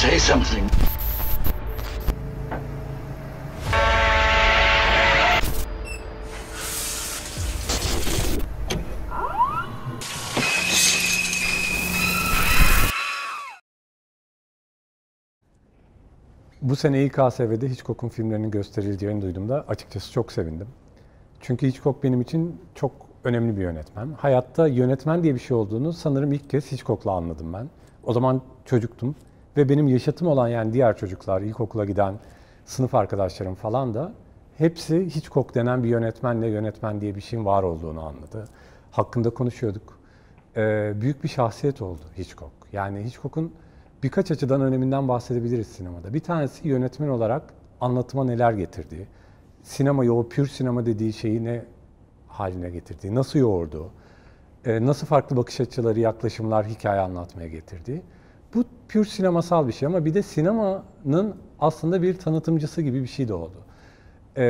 Say something. Bu sene İKSV'de Hitchcock'un filmlerinin gösterildiğini duyduğumda açıkçası çok sevindim. Çünkü Hitchcock benim için çok önemli bir yönetmen. Hayatta yönetmen diye bir şey olduğunu sanırım ilk kez Hitchcock'la anladım ben. O zaman çocuktum. Ve benim yaşatım olan yani diğer çocuklar, ilkokula giden sınıf arkadaşlarım falan da hepsi hiç kok denen bir yönetmenle yönetmen diye bir şeyin var olduğunu anladı. Hakkında konuşuyorduk. Ee, büyük bir şahsiyet oldu hiç kok. Yani hiç kok'un birkaç açıdan öneminden bahsedebiliriz sinemada. Bir tanesi yönetmen olarak anlatıma neler getirdiği, Sinema o pür sinema dediği şeyi ne haline getirdiği, nasıl yoğurdu, e, nasıl farklı bakış açıları, yaklaşımlar hikaye anlatmaya getirdiği. Bu pür sinemasal bir şey ama bir de sinemanın aslında bir tanıtımcısı gibi bir şey de oldu. E,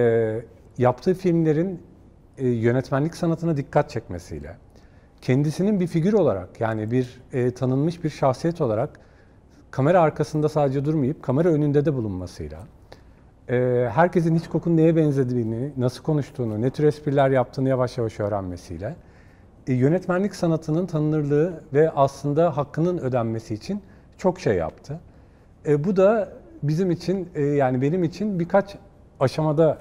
yaptığı filmlerin e, yönetmenlik sanatına dikkat çekmesiyle, kendisinin bir figür olarak yani bir e, tanınmış bir şahsiyet olarak kamera arkasında sadece durmayıp kamera önünde de bulunmasıyla, e, herkesin hiç kokun neye benzediğini, nasıl konuştuğunu, ne tür espriler yaptığını yavaş yavaş öğrenmesiyle, e, yönetmenlik sanatının tanınırlığı ve aslında hakkının ödenmesi için çok şey yaptı. E, bu da bizim için e, yani benim için birkaç aşamada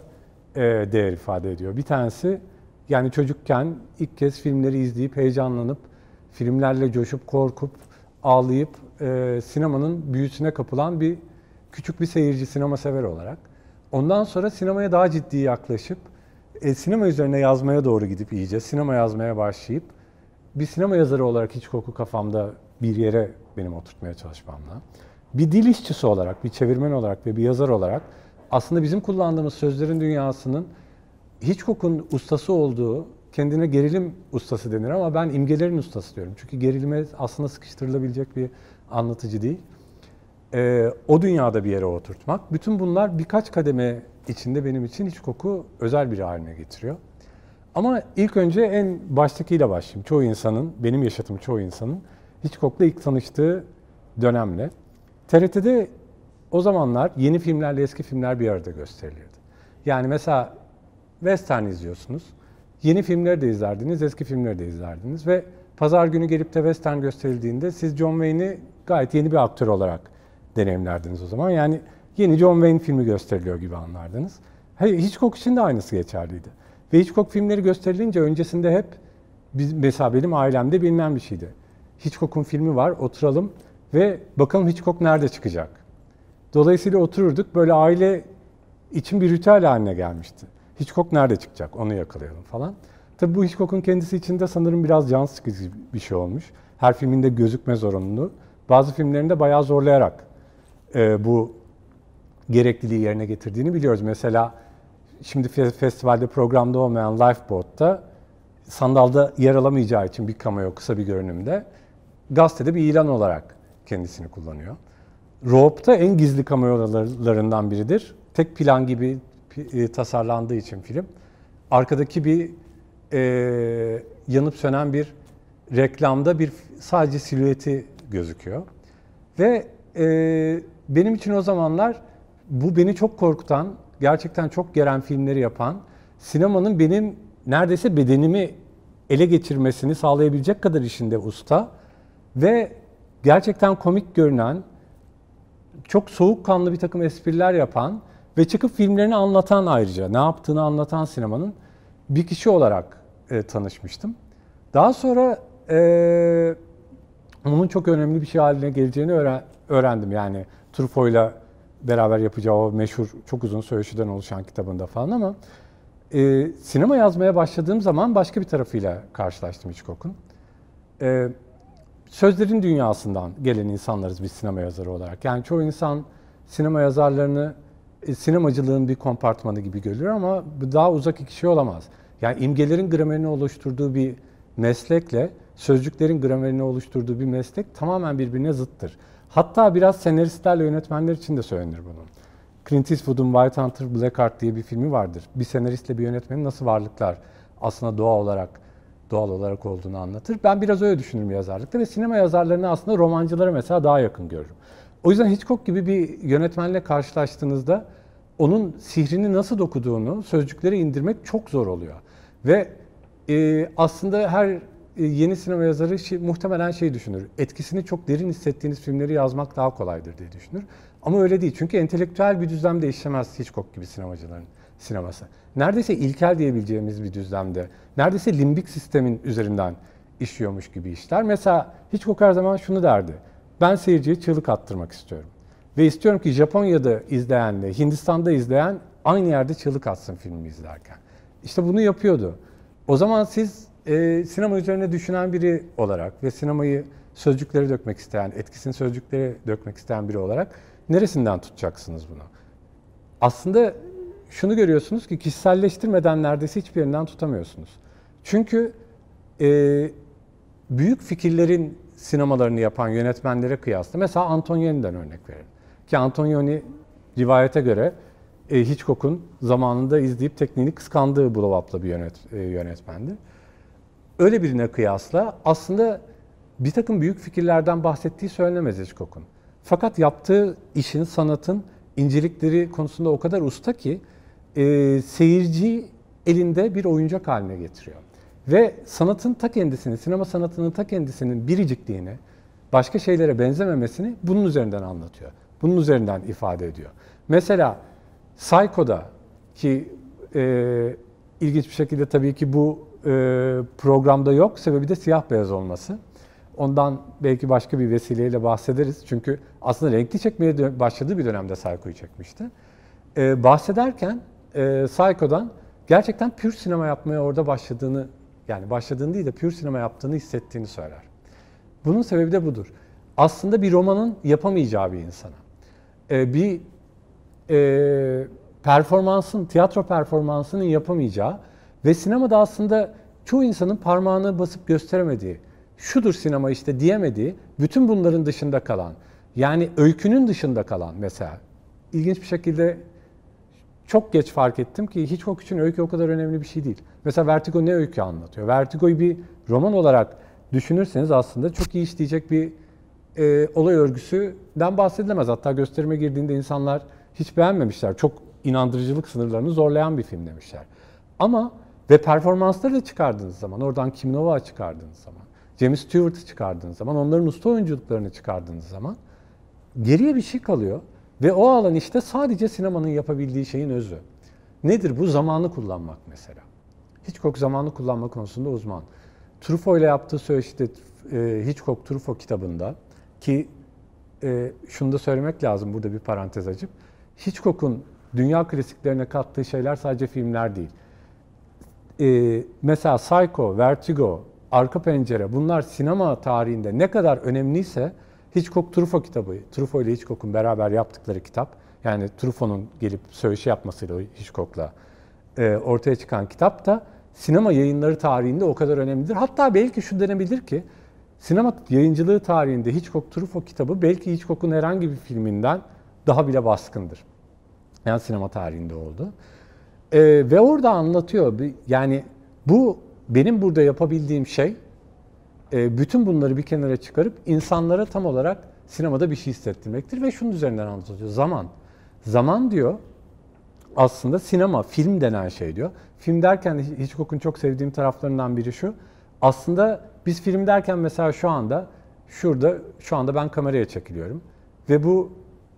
e, değer ifade ediyor. Bir tanesi yani çocukken ilk kez filmleri izleyip heyecanlanıp filmlerle coşup korkup ağlayıp e, sinemanın büyüsüne kapılan bir küçük bir seyirci sinema sever olarak. Ondan sonra sinemaya daha ciddi yaklaşıp e, sinema üzerine yazmaya doğru gidip iyice sinema yazmaya başlayıp bir sinema yazarı olarak hiç koku kafamda bir yere benim oturtmaya çalışmamla. Bir dil işçisi olarak, bir çevirmen olarak ve bir yazar olarak aslında bizim kullandığımız sözlerin dünyasının Hitchcock'un ustası olduğu kendine gerilim ustası denir ama ben imgelerin ustası diyorum. Çünkü gerilime aslında sıkıştırılabilecek bir anlatıcı değil. Ee, o dünyada bir yere oturtmak. Bütün bunlar birkaç kademe içinde benim için hiç koku özel bir haline getiriyor. Ama ilk önce en baştakiyle başlayayım. Çoğu insanın, benim yaşatım çoğu insanın Hitchcock'la ilk tanıştığı dönemle. TRT'de o zamanlar yeni filmlerle eski filmler bir arada gösterilirdi. Yani mesela Western izliyorsunuz. Yeni filmleri de izlerdiniz, eski filmleri de izlerdiniz ve pazar günü gelip de Western gösterildiğinde siz John Wayne'i gayet yeni bir aktör olarak deneyimlerdiniz o zaman. Yani yeni John Wayne filmi gösteriliyor gibi anlardınız. Hitchcock için de aynısı geçerliydi. Ve Hitchcock filmleri gösterilince öncesinde hep biz, mesela benim ailemde bilinen bir şeydi. Hitchcock'un filmi var oturalım ve bakalım Hitchcock nerede çıkacak. Dolayısıyla otururduk böyle aile için bir ritüel haline gelmişti. Hitchcock nerede çıkacak onu yakalayalım falan. Tabii bu Hitchcock'un kendisi için de sanırım biraz can sıkıcı bir şey olmuş. Her filminde gözükme zorunluluğu. Bazı filmlerinde bayağı zorlayarak e, bu gerekliliği yerine getirdiğini biliyoruz. Mesela şimdi festivalde programda olmayan Lifeboat'ta sandalda yer alamayacağı için bir cameo kısa bir görünümde gazetede bir ilan olarak kendisini kullanıyor. da en gizli kameralarından biridir. Tek plan gibi e, tasarlandığı için film. Arkadaki bir e, yanıp sönen bir reklamda bir sadece silüeti gözüküyor. Ve e, benim için o zamanlar bu beni çok korkutan, gerçekten çok gelen filmleri yapan, sinemanın benim neredeyse bedenimi ele geçirmesini sağlayabilecek kadar işinde usta ve gerçekten komik görünen, çok soğukkanlı bir takım espriler yapan ve çıkıp filmlerini anlatan ayrıca, ne yaptığını anlatan sinemanın bir kişi olarak e, tanışmıştım. Daha sonra e, onun çok önemli bir şey haline geleceğini öğren, öğrendim. Yani Truffaut'la beraber yapacağı o meşhur çok uzun söyleşiden oluşan kitabında falan ama e, sinema yazmaya başladığım zaman başka bir tarafıyla karşılaştım Hitchcock'un. E, sözlerin dünyasından gelen insanlarız biz sinema yazarı olarak. Yani çoğu insan sinema yazarlarını e, sinemacılığın bir kompartmanı gibi görür ama daha uzak iki şey olamaz. Yani imgelerin gramerini oluşturduğu bir meslekle sözcüklerin gramerini oluşturduğu bir meslek tamamen birbirine zıttır. Hatta biraz senaristlerle yönetmenler için de söylenir bunun. Clint Eastwood'un White Hunter Blackheart diye bir filmi vardır. Bir senaristle bir yönetmenin nasıl varlıklar aslında doğa olarak doğal olarak olduğunu anlatır. Ben biraz öyle düşünürüm yazarlıkta ve sinema yazarlarını aslında romancılara mesela daha yakın görürüm. O yüzden Hitchcock gibi bir yönetmenle karşılaştığınızda onun sihrini nasıl dokuduğunu sözcüklere indirmek çok zor oluyor. Ve e, aslında her e, yeni sinema yazarı şi, muhtemelen şey düşünür. Etkisini çok derin hissettiğiniz filmleri yazmak daha kolaydır diye düşünür. Ama öyle değil. Çünkü entelektüel bir düzlemde işlemez Hitchcock gibi sinemacıların sineması. Neredeyse ilkel diyebileceğimiz bir düzlemde, neredeyse limbik sistemin üzerinden işiyormuş gibi işler. Mesela Hitchcock her zaman şunu derdi. Ben seyirciye çığlık attırmak istiyorum. Ve istiyorum ki Japonya'da izleyenle, Hindistan'da izleyen aynı yerde çığlık atsın filmi izlerken. İşte bunu yapıyordu. O zaman siz e, sinema üzerine düşünen biri olarak ve sinemayı sözcükleri dökmek isteyen, etkisini sözcükleri dökmek isteyen biri olarak neresinden tutacaksınız bunu? Aslında şunu görüyorsunuz ki kişiselleştirmeden neredeyse hiçbir yerinden tutamıyorsunuz. Çünkü e, büyük fikirlerin sinemalarını yapan yönetmenlere kıyasla mesela Antonioni'den örnek verin. Ki Antonioni rivayete göre e, Hitchcock'un zamanında izleyip tekniğini kıskandığı Blow bir yönet, e, yönetmendi. Öyle birine kıyasla aslında bir takım büyük fikirlerden bahsettiği söylenemez Hitchcock'un. Fakat yaptığı işin, sanatın incelikleri konusunda o kadar usta ki e, seyirciyi elinde bir oyuncak haline getiriyor. Ve sanatın ta kendisini, sinema sanatının ta kendisinin biricikliğini, başka şeylere benzememesini bunun üzerinden anlatıyor. Bunun üzerinden ifade ediyor. Mesela Psycho'da ki e, ilginç bir şekilde tabii ki bu e, programda yok. Sebebi de siyah beyaz olması. Ondan belki başka bir vesileyle bahsederiz. Çünkü aslında renkli çekmeye başladığı bir dönemde Psycho'yu çekmişti. Ee, bahsederken e, Psycho'dan gerçekten pür sinema yapmaya orada başladığını, yani başladığını değil de pür sinema yaptığını hissettiğini söyler. Bunun sebebi de budur. Aslında bir romanın yapamayacağı bir insana, e, bir e, performansın, tiyatro performansının yapamayacağı ve sinemada aslında çoğu insanın parmağını basıp gösteremediği, şudur sinema işte diyemediği, bütün bunların dışında kalan, yani öykünün dışında kalan mesela. ilginç bir şekilde çok geç fark ettim ki hiç Hitchcock için öykü o kadar önemli bir şey değil. Mesela Vertigo ne öykü anlatıyor? Vertigo'yu bir roman olarak düşünürseniz aslında çok iyi işleyecek bir e, olay örgüsünden bahsedilemez. Hatta gösterime girdiğinde insanlar hiç beğenmemişler. Çok inandırıcılık sınırlarını zorlayan bir film demişler. Ama ve performansları da çıkardığınız zaman, oradan Kim Nova'ya çıkardığınız zaman James Stewart'ı çıkardığınız zaman, onların usta oyunculuklarını çıkardığınız zaman geriye bir şey kalıyor ve o alan işte sadece sinemanın yapabildiği şeyin özü. Nedir bu? Zamanı kullanmak mesela. Hitchcock zamanı kullanma konusunda uzman. Truffaut ile yaptığı söyleşide e, Hitchcock Truffaut kitabında ki e, şunu da söylemek lazım burada bir parantez açıp. Hitchcock'un dünya klasiklerine kattığı şeyler sadece filmler değil. E, mesela Psycho, Vertigo, arka pencere bunlar sinema tarihinde ne kadar önemliyse Hitchcock Truffaut kitabı, Truffaut ile Hitchcock'un beraber yaptıkları kitap, yani Truffaut'un gelip söyleşi yapmasıyla Hitchcock'la e, ortaya çıkan kitap da sinema yayınları tarihinde o kadar önemlidir. Hatta belki şu denebilir ki sinema yayıncılığı tarihinde Hitchcock Truffaut kitabı belki Hitchcock'un herhangi bir filminden daha bile baskındır. Yani sinema tarihinde oldu. E, ve orada anlatıyor yani bu benim burada yapabildiğim şey e, bütün bunları bir kenara çıkarıp insanlara tam olarak sinemada bir şey hissettirmektir ve şunun üzerinden anlatılıyor. Zaman. Zaman diyor aslında sinema, film denen şey diyor. Film derken de Hitchcock'un çok sevdiğim taraflarından biri şu. Aslında biz film derken mesela şu anda şurada şu anda ben kameraya çekiliyorum ve bu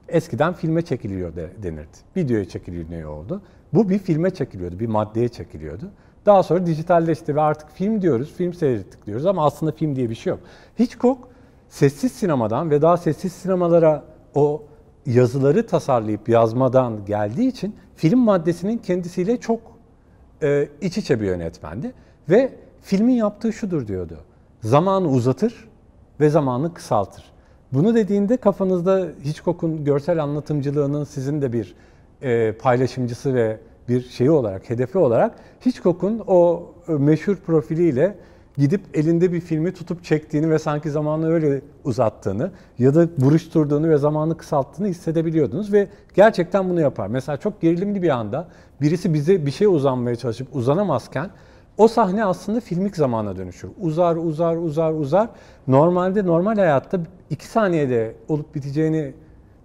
eskiden filme çekiliyor de, denirdi. Videoya çekiliyor oldu. Bu bir filme çekiliyordu, bir maddeye çekiliyordu. Daha sonra dijitalleşti ve artık film diyoruz, film seyrettik diyoruz ama aslında film diye bir şey yok. Hitchcock sessiz sinemadan ve daha sessiz sinemalara o yazıları tasarlayıp yazmadan geldiği için film maddesinin kendisiyle çok e, iç içe bir yönetmendi. Ve filmin yaptığı şudur diyordu. Zamanı uzatır ve zamanı kısaltır. Bunu dediğinde kafanızda Hitchcock'un görsel anlatımcılığının sizin de bir e, paylaşımcısı ve bir şeyi olarak, hedefi olarak Hitchcock'un o e, meşhur profiliyle gidip elinde bir filmi tutup çektiğini ve sanki zamanı öyle uzattığını ya da buruşturduğunu ve zamanı kısalttığını hissedebiliyordunuz ve gerçekten bunu yapar. Mesela çok gerilimli bir anda birisi bize bir şey uzanmaya çalışıp uzanamazken o sahne aslında filmik zamana dönüşür. Uzar, uzar, uzar, uzar. Normalde normal hayatta iki saniyede olup biteceğini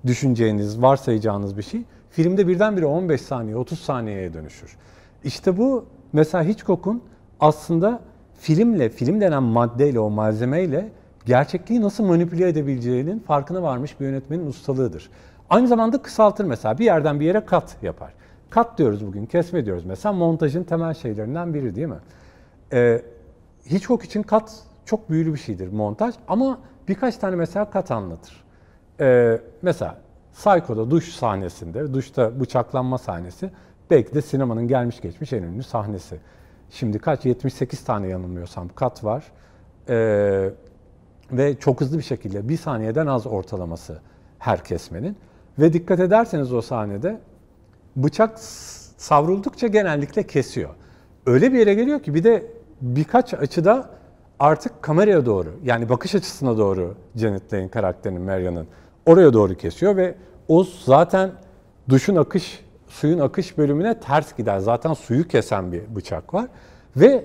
düşüneceğiniz, varsayacağınız bir şey filmde birdenbire 15 saniye, 30 saniyeye dönüşür. İşte bu mesela Hitchcock'un aslında filmle, film denen maddeyle, o malzemeyle gerçekliği nasıl manipüle edebileceğinin farkına varmış bir yönetmenin ustalığıdır. Aynı zamanda kısaltır mesela. Bir yerden bir yere kat yapar. Kat diyoruz bugün, kesme diyoruz. Mesela montajın temel şeylerinden biri değil mi? Ee, Hitchcock için kat çok büyülü bir şeydir montaj ama birkaç tane mesela kat anlatır. Ee, mesela Psycho'da duş sahnesinde, duşta bıçaklanma sahnesi belki de sinemanın gelmiş geçmiş en ünlü sahnesi. Şimdi kaç? 78 tane yanılmıyorsam kat var. Ee, ve çok hızlı bir şekilde bir saniyeden az ortalaması her kesmenin. Ve dikkat ederseniz o sahnede bıçak savruldukça genellikle kesiyor. Öyle bir yere geliyor ki bir de birkaç açıda artık kameraya doğru yani bakış açısına doğru Janet Leigh karakterinin Marian'ın oraya doğru kesiyor ve o zaten duşun akış, suyun akış bölümüne ters gider. Zaten suyu kesen bir bıçak var. Ve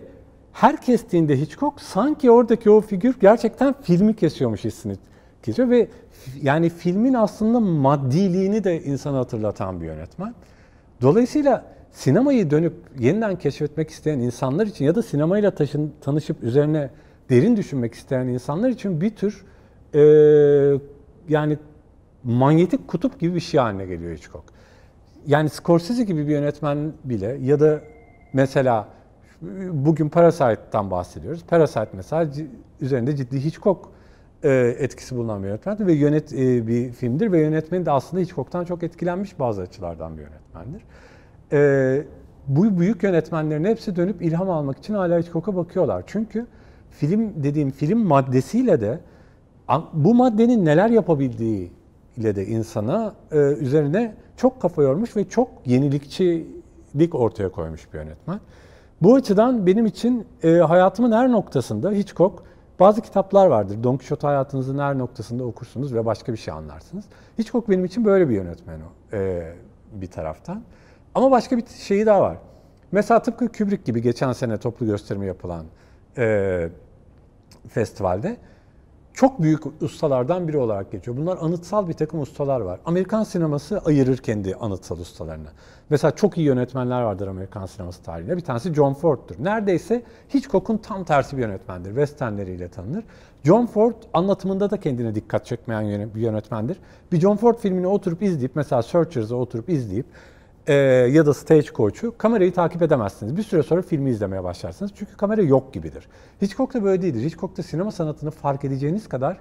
her kestiğinde Hitchcock sanki oradaki o figür gerçekten filmi kesiyormuş hissini geliyor ve yani filmin aslında maddiliğini de insana hatırlatan bir yönetmen. Dolayısıyla sinemayı dönüp yeniden keşfetmek isteyen insanlar için ya da sinemayla taşın, tanışıp üzerine derin düşünmek isteyen insanlar için bir tür e, yani manyetik kutup gibi bir şey haline geliyor Hitchcock. Yani Scorsese gibi bir yönetmen bile ya da mesela bugün Parasite'tan bahsediyoruz. Parasite mesela üzerinde ciddi Hitchcock e, etkisi bulunan bir yönetmendir ve yönet e, bir filmdir ve yönetmeni de aslında Hitchcock'tan çok etkilenmiş bazı açılardan bir yönetmendir. E, bu büyük yönetmenlerin hepsi dönüp ilham almak için hala Hitchcock'a bakıyorlar. Çünkü film dediğim film maddesiyle de bu maddenin neler yapabildiği ile de insana e, üzerine çok kafa yormuş ve çok yenilikçilik ortaya koymuş bir yönetmen. Bu açıdan benim için e, hayatımın her noktasında Hitchcock bazı kitaplar vardır. Don Quixote hayatınızın her noktasında okursunuz ve başka bir şey anlarsınız. Hitchcock benim için böyle bir yönetmen o e, bir taraftan. Ama başka bir şeyi daha var. Mesela tıpkı Kubrick gibi geçen sene toplu gösterimi yapılan e, festivalde çok büyük ustalardan biri olarak geçiyor. Bunlar anıtsal bir takım ustalar var. Amerikan sineması ayırır kendi anıtsal ustalarını. Mesela çok iyi yönetmenler vardır Amerikan sineması tarihinde. Bir tanesi John Ford'dur. Neredeyse Hitchcock'un tam tersi bir yönetmendir. Westernleriyle tanınır. John Ford anlatımında da kendine dikkat çekmeyen bir yönetmendir. Bir John Ford filmini oturup izleyip mesela Searchers'ı oturup izleyip e, ya da stage stagecoach'u kamerayı takip edemezsiniz. Bir süre sonra filmi izlemeye başlarsınız. Çünkü kamera yok gibidir. Hitchcock'ta böyle değildir. Hitchcock'ta sinema sanatını fark edeceğiniz kadar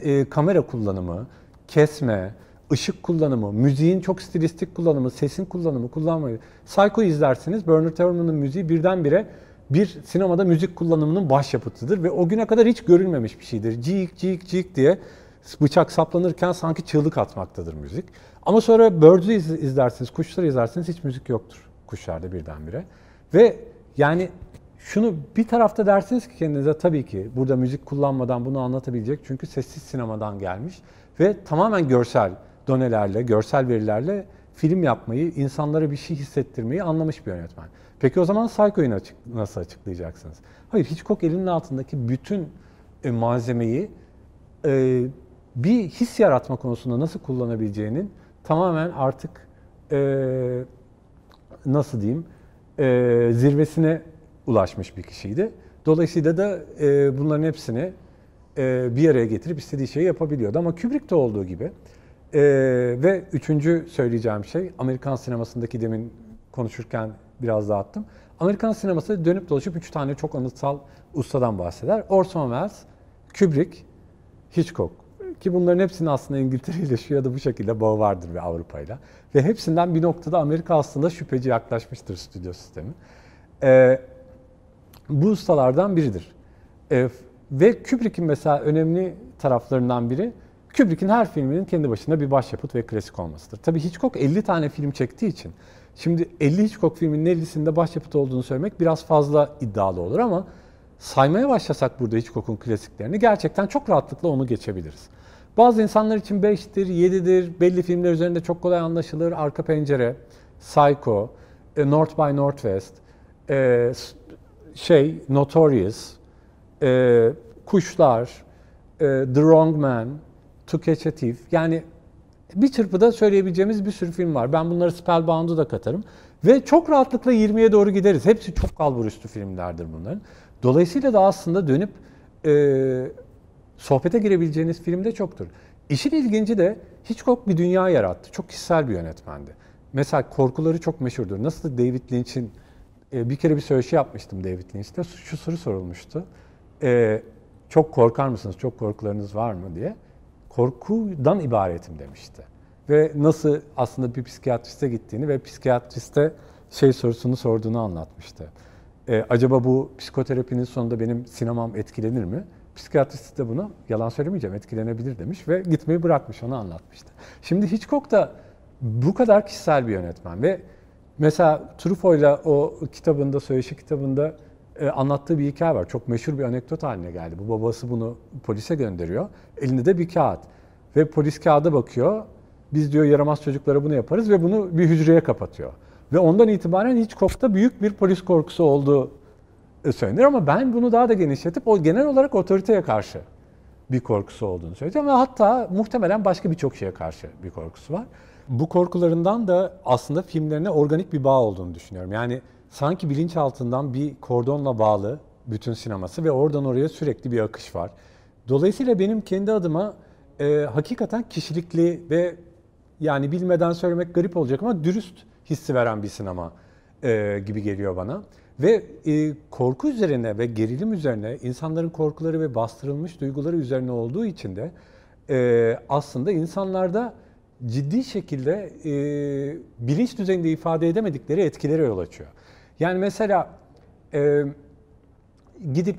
e, kamera kullanımı, kesme, ışık kullanımı, müziğin çok stilistik kullanımı, sesin kullanımı, kullanmayı. Psycho izlersiniz. Bernard Herrmann'ın müziği birdenbire bir sinemada müzik kullanımının başyapıtıdır ve o güne kadar hiç görülmemiş bir şeydir. Cik cik cik diye bıçak saplanırken sanki çığlık atmaktadır müzik. Ama sonra Birds'ü izlersiniz, kuşları izlersiniz hiç müzik yoktur kuşlarda birdenbire. Ve yani şunu bir tarafta dersiniz ki kendinize tabii ki burada müzik kullanmadan bunu anlatabilecek. Çünkü sessiz sinemadan gelmiş ve tamamen görsel donelerle, görsel verilerle film yapmayı, insanlara bir şey hissettirmeyi anlamış bir yönetmen. Peki o zaman Psycho'yu nasıl açıklayacaksınız? Hayır, Hitchcock elinin altındaki bütün e, malzemeyi e, bir his yaratma konusunda nasıl kullanabileceğinin tamamen artık e, nasıl diyeyim e, zirvesine ulaşmış bir kişiydi. Dolayısıyla da e, bunların hepsini e, bir araya getirip istediği şeyi yapabiliyordu. Ama Kubrick de olduğu gibi e, ve üçüncü söyleyeceğim şey Amerikan sinemasındaki demin konuşurken biraz dağıttım. Amerikan sineması dönüp dolaşıp üç tane çok anıtsal ustadan bahseder. Orson Welles, Kubrick, Hitchcock. Ki bunların hepsinin aslında İngiltere ile şu ya da bu şekilde bağı vardır ve Avrupa ile. Ve hepsinden bir noktada Amerika aslında şüpheci yaklaşmıştır stüdyo sistemi. Ee, bu ustalardan biridir. Ee, ve Kubrick'in mesela önemli taraflarından biri Kubrick'in her filminin kendi başına bir başyapıt ve klasik olmasıdır. Tabii Hitchcock 50 tane film çektiği için şimdi 50 Hitchcock filminin 50'sinde başyapıt olduğunu söylemek biraz fazla iddialı olur ama saymaya başlasak burada Hitchcock'un klasiklerini gerçekten çok rahatlıkla onu geçebiliriz. Bazı insanlar için 5'tir, 7'dir, belli filmler üzerinde çok kolay anlaşılır. Arka Pencere, Psycho, e, North by Northwest, e, şey Notorious, e, Kuşlar, The Wrong Man, To Catch a Thief. Yani bir çırpıda söyleyebileceğimiz bir sürü film var. Ben bunları Spellbound'u da katarım. Ve çok rahatlıkla 20'ye doğru gideriz. Hepsi çok kalburüstü filmlerdir bunların. Dolayısıyla da aslında dönüp e, sohbete girebileceğiniz film de çoktur. İşin ilginci de Hitchcock bir dünya yarattı. Çok kişisel bir yönetmendi. Mesela korkuları çok meşhurdur. Nasıl David Lynch'in e, bir kere bir söyleşi yapmıştım David Lynch'te. Şu soru sorulmuştu. E, çok korkar mısınız? Çok korkularınız var mı diye. Korkudan ibaretim demişti. Ve nasıl aslında bir psikiyatriste gittiğini ve psikiyatriste şey sorusunu sorduğunu anlatmıştı e, acaba bu psikoterapinin sonunda benim sinemam etkilenir mi? Psikiyatrist de buna yalan söylemeyeceğim etkilenebilir demiş ve gitmeyi bırakmış onu anlatmıştı. Şimdi Hitchcock da bu kadar kişisel bir yönetmen ve mesela Truffaut'la o kitabında, söyleşi kitabında e, anlattığı bir hikaye var. Çok meşhur bir anekdot haline geldi. Bu babası bunu polise gönderiyor. Elinde de bir kağıt. Ve polis kağıda bakıyor. Biz diyor yaramaz çocuklara bunu yaparız ve bunu bir hücreye kapatıyor. Ve ondan itibaren Hitchcock'ta büyük bir polis korkusu olduğu e, söylenir ama ben bunu daha da genişletip o genel olarak otoriteye karşı bir korkusu olduğunu söyleyeceğim ve hatta muhtemelen başka birçok şeye karşı bir korkusu var. Bu korkularından da aslında filmlerine organik bir bağ olduğunu düşünüyorum. Yani sanki bilinçaltından bir kordonla bağlı bütün sineması ve oradan oraya sürekli bir akış var. Dolayısıyla benim kendi adıma e, hakikaten kişilikli ve yani bilmeden söylemek garip olacak ama dürüst hissi veren bir sinema e, gibi geliyor bana. Ve e, korku üzerine ve gerilim üzerine insanların korkuları ve bastırılmış duyguları üzerine olduğu için de e, aslında insanlarda ciddi şekilde e, bilinç düzeyinde ifade edemedikleri etkileri yol açıyor. Yani mesela e, gidip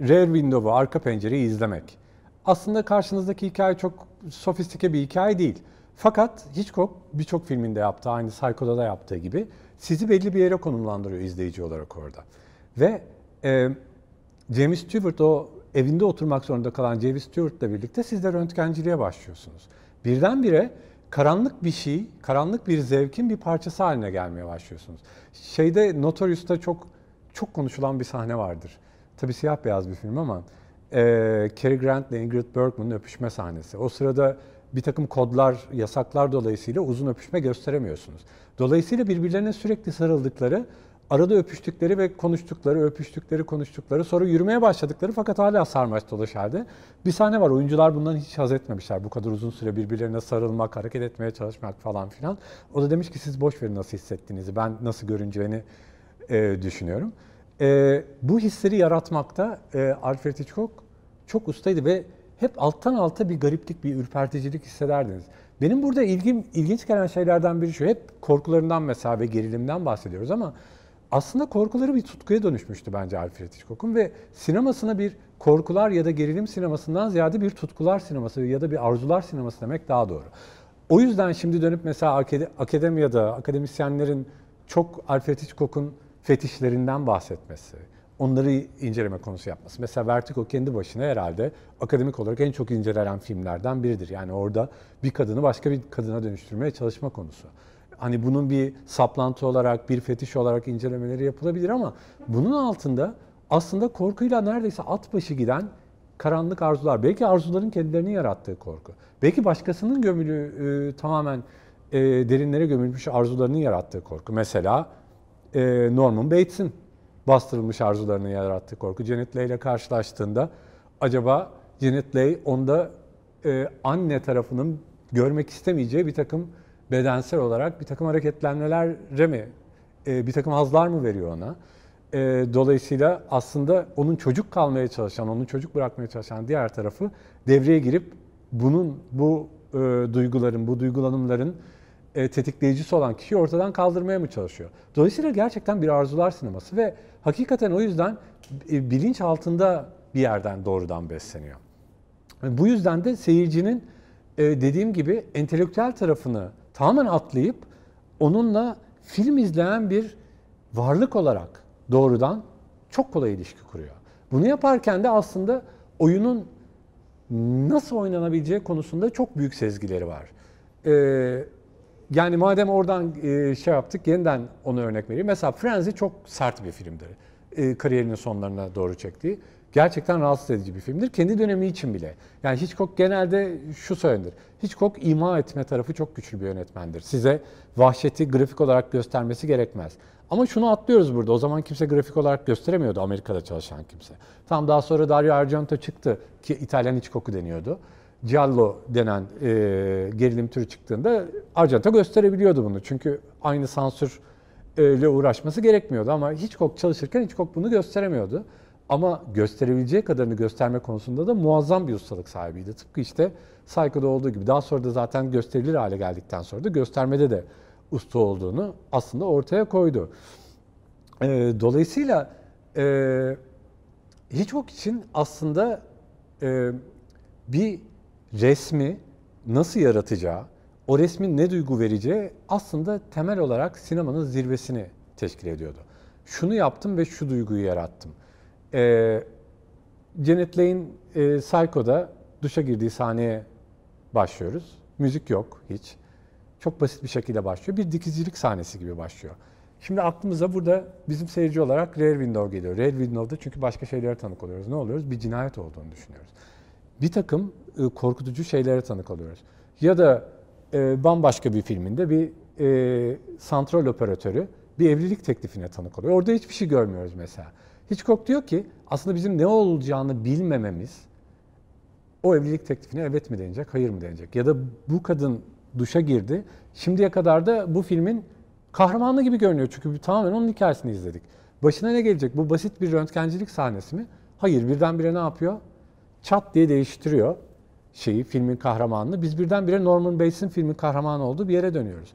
rear window'u, arka pencereyi izlemek. Aslında karşınızdaki hikaye çok sofistike bir hikaye değil fakat Hitchcock birçok filminde yaptığı, aynı Psycho'da da yaptığı gibi sizi belli bir yere konumlandırıyor izleyici olarak orada. Ve e, James Stewart o evinde oturmak zorunda kalan James Stewart'la birlikte siz de röntgenciliğe başlıyorsunuz. Birdenbire karanlık bir şey, karanlık bir zevkin bir parçası haline gelmeye başlıyorsunuz. Şeyde Notorious'ta çok çok konuşulan bir sahne vardır. Tabi siyah beyaz bir film ama e, Cary Grant ile Ingrid Bergman'ın öpüşme sahnesi. O sırada bir takım kodlar, yasaklar dolayısıyla uzun öpüşme gösteremiyorsunuz. Dolayısıyla birbirlerine sürekli sarıldıkları, arada öpüştükleri ve konuştukları, öpüştükleri, konuştukları, sonra yürümeye başladıkları fakat hala sarmaş dolaş halde bir sahne var. Oyuncular bundan hiç haz etmemişler. Bu kadar uzun süre birbirlerine sarılmak, hareket etmeye çalışmak falan filan. O da demiş ki siz boş verin nasıl hissettiğinizi, ben nasıl görüneceğini e, düşünüyorum. E, bu hisleri yaratmakta e, Alfred Hitchcock çok ustaydı ve hep alttan alta bir gariplik, bir ürperticilik hissederdiniz. Benim burada ilgim ilginç gelen şeylerden biri şu. Hep korkularından mesela ve gerilimden bahsediyoruz ama aslında korkuları bir tutkuya dönüşmüştü bence Alfred Hitchcock'un ve sinemasına bir korkular ya da gerilim sinemasından ziyade bir tutkular sineması ya da bir arzular sineması demek daha doğru. O yüzden şimdi dönüp mesela akademiyada akademisyenlerin çok Alfred Hitchcock'un fetişlerinden bahsetmesi, onları inceleme konusu yapması. Mesela Vertigo kendi başına herhalde akademik olarak en çok incelenen filmlerden biridir. Yani orada bir kadını başka bir kadına dönüştürmeye çalışma konusu. Hani bunun bir saplantı olarak, bir fetiş olarak incelemeleri yapılabilir ama bunun altında aslında korkuyla neredeyse at başı giden karanlık arzular. Belki arzuların kendilerini yarattığı korku. Belki başkasının gömülü e, tamamen e, derinlere gömülmüş arzularının yarattığı korku. Mesela e, Norman Bates'in bastırılmış arzularını yarattığı korku. Janet Leigh ile karşılaştığında acaba Janet Leigh onda e, anne tarafının görmek istemeyeceği bir takım bedensel olarak bir takım hareketlenmelere mi, e, bir takım hazlar mı veriyor ona? E, dolayısıyla aslında onun çocuk kalmaya çalışan, onun çocuk bırakmaya çalışan diğer tarafı devreye girip bunun bu e, duyguların, bu duygulanımların e, tetikleyicisi olan kişiyi ortadan kaldırmaya mı çalışıyor? Dolayısıyla gerçekten bir arzular sineması ve hakikaten o yüzden e, bilinç altında bir yerden doğrudan besleniyor. E, bu yüzden de seyircinin e, dediğim gibi entelektüel tarafını tamamen atlayıp onunla film izleyen bir varlık olarak doğrudan çok kolay ilişki kuruyor. Bunu yaparken de aslında oyunun nasıl oynanabileceği konusunda çok büyük sezgileri var. Ee, yani madem oradan e, şey yaptık yeniden onu örnek vereyim. Mesela Frenzy çok sert bir filmdir. E, kariyerinin sonlarına doğru çektiği. Gerçekten rahatsız edici bir filmdir. Kendi dönemi için bile. Yani Hitchcock genelde şu söylenir. Hitchcock ima etme tarafı çok güçlü bir yönetmendir. Size vahşeti grafik olarak göstermesi gerekmez. Ama şunu atlıyoruz burada. O zaman kimse grafik olarak gösteremiyordu Amerika'da çalışan kimse. Tam daha sonra Dario Argento çıktı ki İtalyan Hitchcock'u deniyordu. Giallo denen e, gerilim türü çıktığında Arjanta gösterebiliyordu bunu. Çünkü aynı sansür ile uğraşması gerekmiyordu ama hiç Hitchcock çalışırken hiç Hitchcock bunu gösteremiyordu. Ama gösterebileceği kadarını gösterme konusunda da muazzam bir ustalık sahibiydi. Tıpkı işte Psycho'da olduğu gibi. Daha sonra da zaten gösterilir hale geldikten sonra da göstermede de usta olduğunu aslında ortaya koydu. E, dolayısıyla e, Hitchcock için aslında e, bir resmi nasıl yaratacağı, o resmin ne duygu vereceği aslında temel olarak sinemanın zirvesini teşkil ediyordu. Şunu yaptım ve şu duyguyu yarattım. Ee, Janet Leigh'in e, Psycho'da duşa girdiği sahneye başlıyoruz. Müzik yok hiç. Çok basit bir şekilde başlıyor. Bir dikizcilik sahnesi gibi başlıyor. Şimdi aklımıza burada bizim seyirci olarak Rear Window geliyor. Rear Window'da çünkü başka şeylere tanık oluyoruz. Ne oluyoruz? Bir cinayet olduğunu düşünüyoruz bir takım e, korkutucu şeylere tanık oluyoruz. Ya da e, bambaşka bir filminde bir e, santral operatörü bir evlilik teklifine tanık oluyor. Orada hiçbir şey görmüyoruz mesela. Hitchcock diyor ki aslında bizim ne olacağını bilmememiz o evlilik teklifine evet mi denecek, hayır mı denecek? Ya da bu kadın duşa girdi. Şimdiye kadar da bu filmin kahramanı gibi görünüyor. Çünkü tamamen onun hikayesini izledik. Başına ne gelecek? Bu basit bir röntgencilik sahnesi mi? Hayır, birdenbire ne yapıyor? çat diye değiştiriyor şeyi, filmin kahramanını. Biz birdenbire Norman Bates'in filmin kahramanı olduğu bir yere dönüyoruz.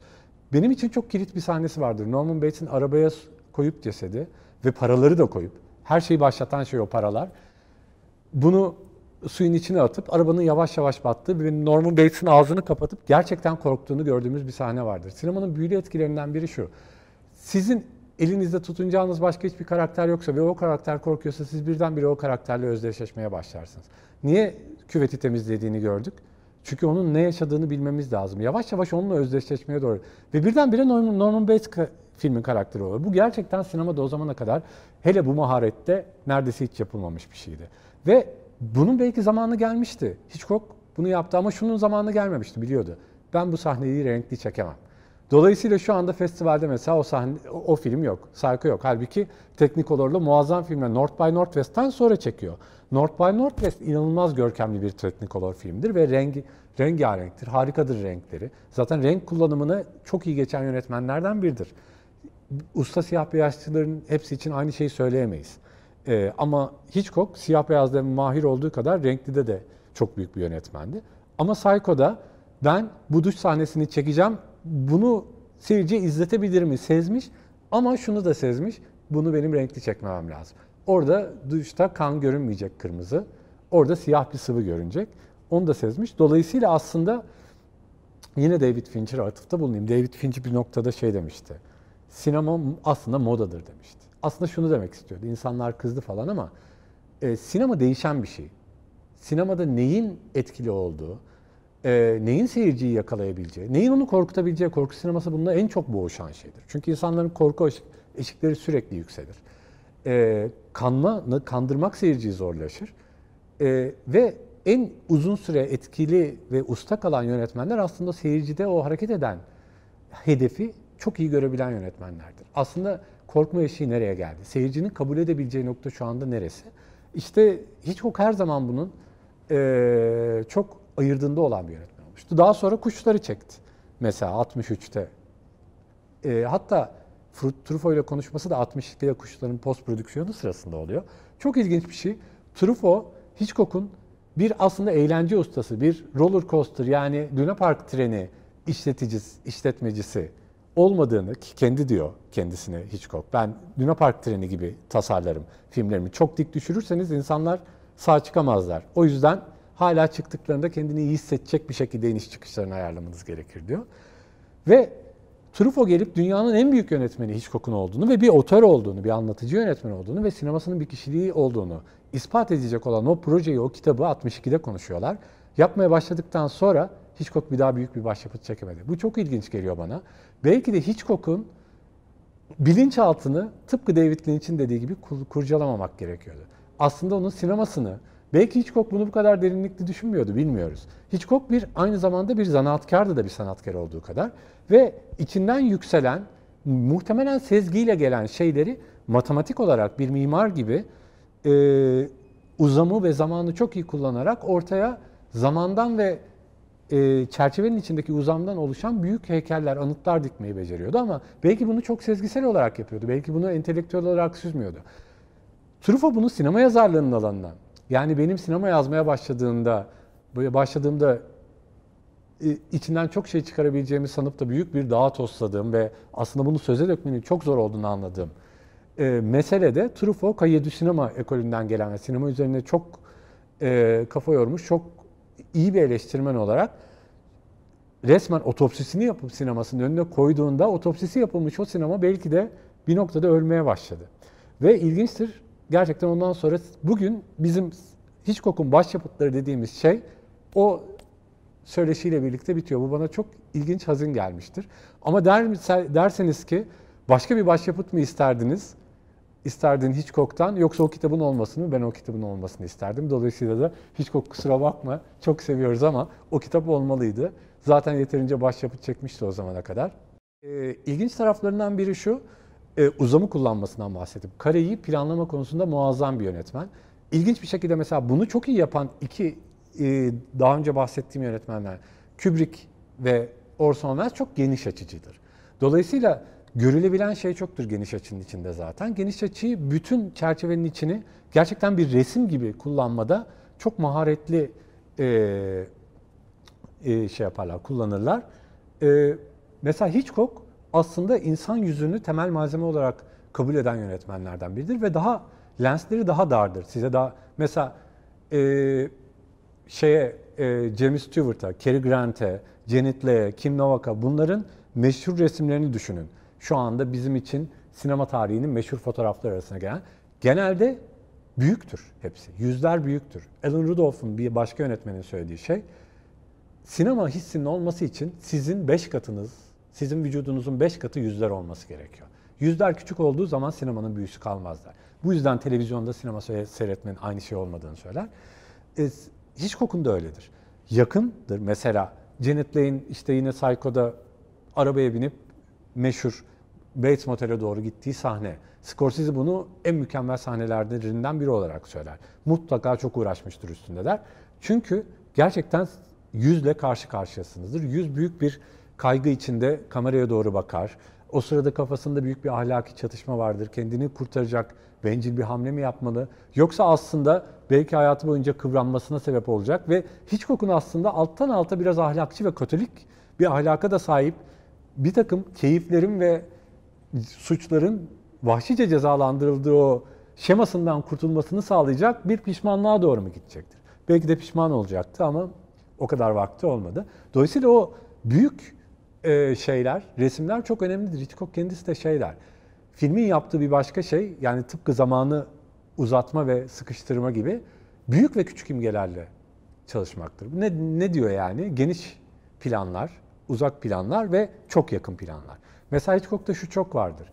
Benim için çok kilit bir sahnesi vardır. Norman Bates'in arabaya koyup cesedi ve paraları da koyup, her şeyi başlatan şey o paralar. Bunu suyun içine atıp arabanın yavaş yavaş battığı ve Norman Bates'in ağzını kapatıp gerçekten korktuğunu gördüğümüz bir sahne vardır. Sinemanın büyülü etkilerinden biri şu. Sizin elinizde tutunacağınız başka hiçbir karakter yoksa ve o karakter korkuyorsa siz birdenbire o karakterle özdeşleşmeye başlarsınız. Niye küveti temizlediğini gördük? Çünkü onun ne yaşadığını bilmemiz lazım. Yavaş yavaş onunla özdeşleşmeye doğru. Ve birdenbire Norman, Norman Bates filmin karakteri oluyor. Bu gerçekten sinemada o zamana kadar hele bu maharette neredeyse hiç yapılmamış bir şeydi. Ve bunun belki zamanı gelmişti. Hitchcock bunu yaptı ama şunun zamanı gelmemişti biliyordu. Ben bu sahneyi renkli çekemem. Dolayısıyla şu anda festivalde mesela o sahne o, o film yok. Sarkı yok. Halbuki teknik olurla muazzam filmler North by Northwest'ten sonra çekiyor. North by Northwest inanılmaz görkemli bir teknik olur filmdir ve rengi rengarenktir. Harikadır renkleri. Zaten renk kullanımını çok iyi geçen yönetmenlerden biridir. Usta siyah beyazçıların hepsi için aynı şeyi söyleyemeyiz. Ee, ama Hitchcock siyah beyazda mahir olduğu kadar renkli de de çok büyük bir yönetmendi. Ama Psycho'da ben bu duş sahnesini çekeceğim bunu seyirciye izletebilir mi? Sezmiş ama şunu da sezmiş. Bunu benim renkli çekmem lazım. Orada duşta kan görünmeyecek kırmızı. Orada siyah bir sıvı görünecek. Onu da sezmiş. Dolayısıyla aslında yine David Fincher'a atıfta bulunayım. David Fincher bir noktada şey demişti. Sinema aslında modadır demişti. Aslında şunu demek istiyordu. İnsanlar kızdı falan ama e, sinema değişen bir şey. Sinemada neyin etkili olduğu, e, neyin seyirciyi yakalayabileceği, neyin onu korkutabileceği, korku sineması bununla en çok boğuşan şeydir. Çünkü insanların korku eşikleri sürekli yükselir. E, kanma, kandırmak seyirciyi zorlaşır. E, ve en uzun süre etkili ve usta kalan yönetmenler aslında seyircide o hareket eden hedefi çok iyi görebilen yönetmenlerdir. Aslında korkma eşiği nereye geldi? Seyircinin kabul edebileceği nokta şu anda neresi? İşte hiç o her zaman bunun e, çok ayırdığında olan bir yönetmen olmuştu. Daha sonra Kuşları çekti. Mesela 63'te. E, ee, hatta Truffaut ile konuşması da 62'de Kuşların post prodüksiyonu sırasında oluyor. Çok ilginç bir şey. Truffaut, Hitchcock'un bir aslında eğlence ustası, bir roller coaster yani Luna Park treni işleticisi, işletmecisi olmadığını ki kendi diyor kendisine Hitchcock. Ben Luna Park treni gibi tasarlarım filmlerimi. Çok dik düşürürseniz insanlar sağ çıkamazlar. O yüzden hala çıktıklarında kendini iyi hissedecek bir şekilde iniş çıkışlarını ayarlamanız gerekir diyor. Ve Truffaut gelip dünyanın en büyük yönetmeni Hitchcock'un olduğunu ve bir otör olduğunu, bir anlatıcı yönetmen olduğunu ve sinemasının bir kişiliği olduğunu ispat edecek olan o projeyi, o kitabı 62'de konuşuyorlar. Yapmaya başladıktan sonra Hitchcock bir daha büyük bir başyapıt çekemedi. Bu çok ilginç geliyor bana. Belki de Hitchcock'un bilinçaltını tıpkı David Lynch'in dediği gibi kurcalamamak gerekiyordu. Aslında onun sinemasını, Belki Hitchcock bunu bu kadar derinlikli düşünmüyordu, bilmiyoruz. Hitchcock bir aynı zamanda bir zanaatkardı da bir sanatkar olduğu kadar ve içinden yükselen, muhtemelen sezgiyle gelen şeyleri matematik olarak bir mimar gibi e, uzamı ve zamanı çok iyi kullanarak ortaya zamandan ve e, çerçevenin içindeki uzamdan oluşan büyük heykeller, anıtlar dikmeyi beceriyordu ama belki bunu çok sezgisel olarak yapıyordu. Belki bunu entelektüel olarak süzmüyordu. Truffaut bunu sinema yazarlığının alanından, yani benim sinema yazmaya başladığında, başladığımda e, içinden çok şey çıkarabileceğimi sanıp da büyük bir dağa tosladığım ve aslında bunu söze dökmenin çok zor olduğunu anladığım e, mesele de Truffaut Kayedü Sinema ekolünden gelen ve sinema üzerine çok e, kafa yormuş, çok iyi bir eleştirmen olarak resmen otopsisini yapıp sinemasının önüne koyduğunda otopsisi yapılmış o sinema belki de bir noktada ölmeye başladı. Ve ilginçtir gerçekten ondan sonra bugün bizim hiç Hitchcock'un başyapıtları dediğimiz şey o söyleşiyle birlikte bitiyor. Bu bana çok ilginç, hazin gelmiştir. Ama der, derseniz ki başka bir başyapıt mı isterdiniz? İsterdin koktan, yoksa o kitabın olmasını ben o kitabın olmasını isterdim. Dolayısıyla da hiç kok, kusura bakma çok seviyoruz ama o kitap olmalıydı. Zaten yeterince başyapıt çekmişti o zamana kadar. Ee, ilginç taraflarından biri şu, e, uzamı kullanmasından bahsettim. kareyi planlama konusunda muazzam bir yönetmen. İlginç bir şekilde mesela bunu çok iyi yapan iki e, daha önce bahsettiğim yönetmenler Kubrick ve Orson Welles çok geniş açıcıdır. Dolayısıyla görülebilen şey çoktur geniş açının içinde zaten. Geniş açıyı bütün çerçevenin içini gerçekten bir resim gibi kullanmada çok maharetli e, e, şey yaparlar, kullanırlar. E, mesela Hitchcock aslında insan yüzünü temel malzeme olarak kabul eden yönetmenlerden biridir ve daha lensleri daha dardır. Size daha mesela e, şeye e, James Stewart'a, Cary Grant'e, Janet Leigh'e, Kim Novak'a bunların meşhur resimlerini düşünün. Şu anda bizim için sinema tarihinin meşhur fotoğrafları arasına gelen. Genelde büyüktür hepsi. Yüzler büyüktür. Alan Rudolph'un bir başka yönetmenin söylediği şey sinema hissinin olması için sizin beş katınız sizin vücudunuzun 5 katı yüzler olması gerekiyor. Yüzler küçük olduğu zaman sinemanın büyüsü kalmazlar. Bu yüzden televizyonda sinema seyretmenin aynı şey olmadığını söyler. E, kokun da öyledir. Yakındır mesela Janet Leigh işte yine Psycho'da arabaya binip meşhur Bates Motel'e doğru gittiği sahne. Scorsese bunu en mükemmel sahnelerinden biri olarak söyler. Mutlaka çok uğraşmıştır üstünde der. Çünkü gerçekten yüzle karşı karşıyasınızdır. Yüz büyük bir kaygı içinde kameraya doğru bakar. O sırada kafasında büyük bir ahlaki çatışma vardır. Kendini kurtaracak bencil bir hamle mi yapmalı? Yoksa aslında belki hayatı boyunca kıvranmasına sebep olacak ve hiç kokun aslında alttan alta biraz ahlakçı ve katolik bir ahlaka da sahip bir takım keyiflerin ve suçların vahşice cezalandırıldığı o şemasından kurtulmasını sağlayacak bir pişmanlığa doğru mu gidecektir? Belki de pişman olacaktı ama o kadar vakti olmadı. Dolayısıyla o büyük e, şeyler, resimler çok önemlidir. Hitchcock kendisi de şeyler. Filmin yaptığı bir başka şey, yani tıpkı zamanı uzatma ve sıkıştırma gibi büyük ve küçük imgelerle çalışmaktır. Ne, ne diyor yani? Geniş planlar, uzak planlar ve çok yakın planlar. Mesela Hitchcock'ta şu çok vardır.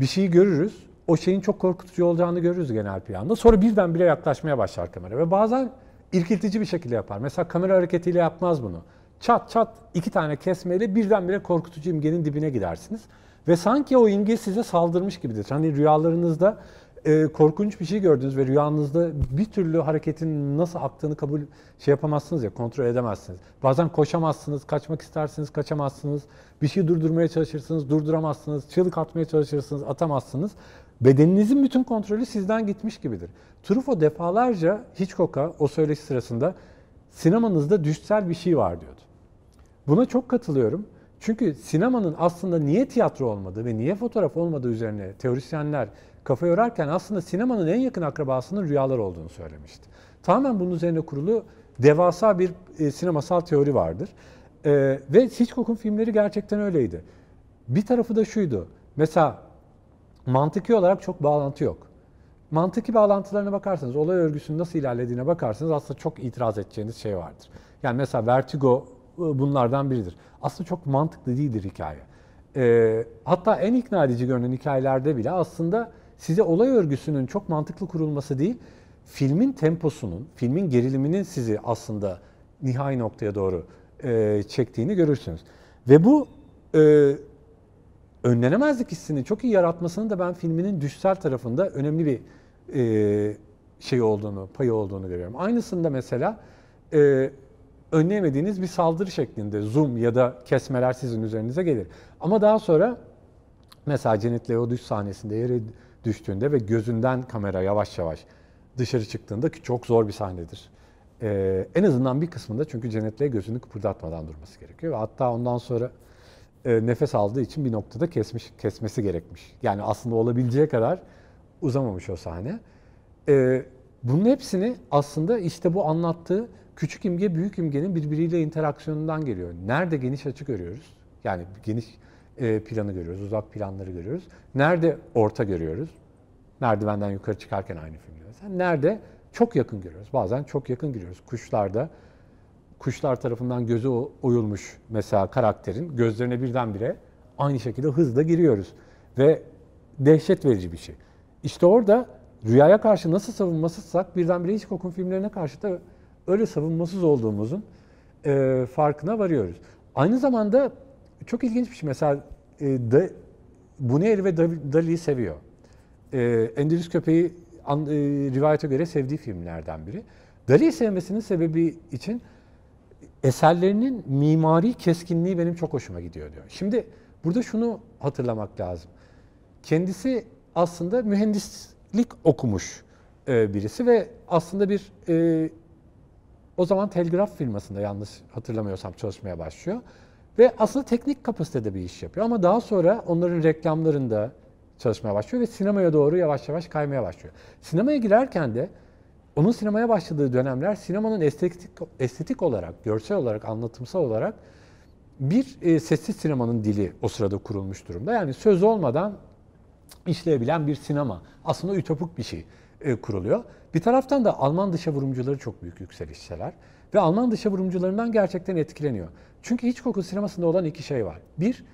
Bir şeyi görürüz, o şeyin çok korkutucu olacağını görürüz genel planda. Sonra birden bile yaklaşmaya başlar kamera ve bazen irkiltici bir şekilde yapar. Mesela kamera hareketiyle yapmaz bunu çat çat iki tane kesmeyle birdenbire korkutucu imgenin dibine gidersiniz. Ve sanki o imge size saldırmış gibidir. Hani rüyalarınızda e, korkunç bir şey gördünüz ve rüyanızda bir türlü hareketin nasıl aktığını kabul şey yapamazsınız ya, kontrol edemezsiniz. Bazen koşamazsınız, kaçmak istersiniz, kaçamazsınız. Bir şey durdurmaya çalışırsınız, durduramazsınız. Çığlık atmaya çalışırsınız, atamazsınız. Bedeninizin bütün kontrolü sizden gitmiş gibidir. Truffaut defalarca hiç koka o söyleşi sırasında sinemanızda düşsel bir şey var diyordu. Buna çok katılıyorum. Çünkü sinemanın aslında niye tiyatro olmadığı ve niye fotoğraf olmadığı üzerine teorisyenler kafa yorarken aslında sinemanın en yakın akrabasının rüyalar olduğunu söylemişti. Tamamen bunun üzerine kurulu devasa bir e, sinemasal teori vardır. E, ve Hitchcock'un filmleri gerçekten öyleydi. Bir tarafı da şuydu. Mesela mantıki olarak çok bağlantı yok. Mantıki bağlantılarına bakarsanız, olay örgüsünün nasıl ilerlediğine bakarsanız aslında çok itiraz edeceğiniz şey vardır. Yani mesela Vertigo e, bunlardan biridir. Aslında çok mantıklı değildir hikaye. E, hatta en ikna edici görünen hikayelerde bile aslında size olay örgüsünün çok mantıklı kurulması değil, filmin temposunun, filmin geriliminin sizi aslında nihai noktaya doğru e, çektiğini görürsünüz. Ve bu e, önlenemezlik hissini çok iyi yaratmasının da ben filminin düşsel tarafında önemli bir e, şey olduğunu, payı olduğunu görüyorum. Aynısında mesela e, önleyemediğiniz bir saldırı şeklinde zoom ya da kesmeler sizin üzerinize gelir. Ama daha sonra mesela Janet Leigh o düş sahnesinde yere düştüğünde ve gözünden kamera yavaş yavaş dışarı çıktığında ki çok zor bir sahnedir. Ee, en azından bir kısmında çünkü Janet Leigh gözünü kıpırdatmadan durması gerekiyor. Ve hatta ondan sonra e, nefes aldığı için bir noktada kesmiş kesmesi gerekmiş. Yani aslında olabileceği kadar uzamamış o sahne. Ee, bunun hepsini aslında işte bu anlattığı küçük imge büyük imgenin birbiriyle interaksiyonundan geliyor. Nerede geniş açı görüyoruz? Yani geniş e, planı görüyoruz, uzak planları görüyoruz. Nerede orta görüyoruz? Merdivenden yukarı çıkarken aynı filmi Mesela. Nerede çok yakın görüyoruz. Bazen çok yakın görüyoruz. Kuşlarda kuşlar tarafından gözü oyulmuş mesela karakterin gözlerine birdenbire aynı şekilde hızla giriyoruz. Ve dehşet verici bir şey. İşte orada rüyaya karşı nasıl savunmasızsak birdenbire Hitchcock'un filmlerine karşı da öyle savunmasız olduğumuzun e, farkına varıyoruz. Aynı zamanda çok ilginç bir şey. Mesela e, da, Bunyeri ve Dali'yi seviyor. E, Endülüs Köpeği an, e, rivayete göre sevdiği filmlerden biri. Dali'yi sevmesinin sebebi için eserlerinin mimari keskinliği benim çok hoşuma gidiyor diyor. Şimdi burada şunu hatırlamak lazım. Kendisi aslında mühendislik okumuş e, birisi ve aslında bir e, o zaman telgraf firmasında yanlış hatırlamıyorsam çalışmaya başlıyor. Ve aslında teknik kapasitede bir iş yapıyor ama daha sonra onların reklamlarında çalışmaya başlıyor ve sinemaya doğru yavaş yavaş kaymaya başlıyor. Sinemaya girerken de onun sinemaya başladığı dönemler sinemanın estetik, estetik olarak, görsel olarak, anlatımsal olarak bir e, sessiz sinemanın dili o sırada kurulmuş durumda. Yani söz olmadan işleyebilen bir sinema. Aslında ütopik bir şey. E, kuruluyor. Bir taraftan da Alman dışa vurumcuları çok büyük yükselişseler ve Alman dışa vurumcularından gerçekten etkileniyor. Çünkü Hitchcock'un sinemasında olan iki şey var. Bir,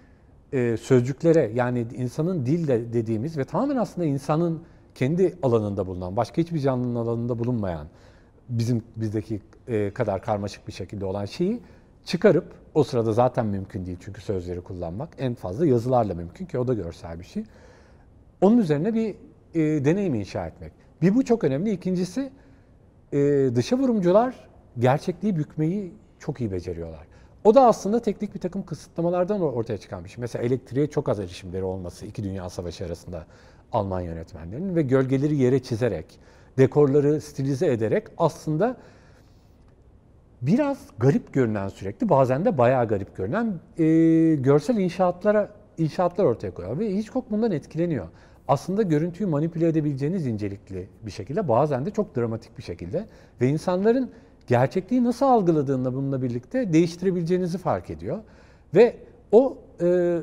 e, sözcüklere yani insanın dille dediğimiz ve tamamen aslında insanın kendi alanında bulunan, başka hiçbir canlının alanında bulunmayan, bizim bizdeki e, kadar karmaşık bir şekilde olan şeyi çıkarıp o sırada zaten mümkün değil çünkü sözleri kullanmak en fazla yazılarla mümkün ki o da görsel bir şey. Onun üzerine bir e, deneyim inşa etmek. Bir bu çok önemli. İkincisi e, dışa vurumcular gerçekliği bükmeyi çok iyi beceriyorlar. O da aslında teknik bir takım kısıtlamalardan ortaya çıkan bir şey. Mesela elektriğe çok az erişimleri olması iki dünya savaşı arasında Alman yönetmenlerinin ve gölgeleri yere çizerek, dekorları stilize ederek aslında biraz garip görünen sürekli bazen de bayağı garip görünen e, görsel inşaatlara inşaatlar ortaya koyuyor ve Hitchcock bundan etkileniyor aslında görüntüyü manipüle edebileceğiniz incelikli bir şekilde bazen de çok dramatik bir şekilde ve insanların gerçekliği nasıl algıladığında bununla birlikte değiştirebileceğinizi fark ediyor. Ve o e,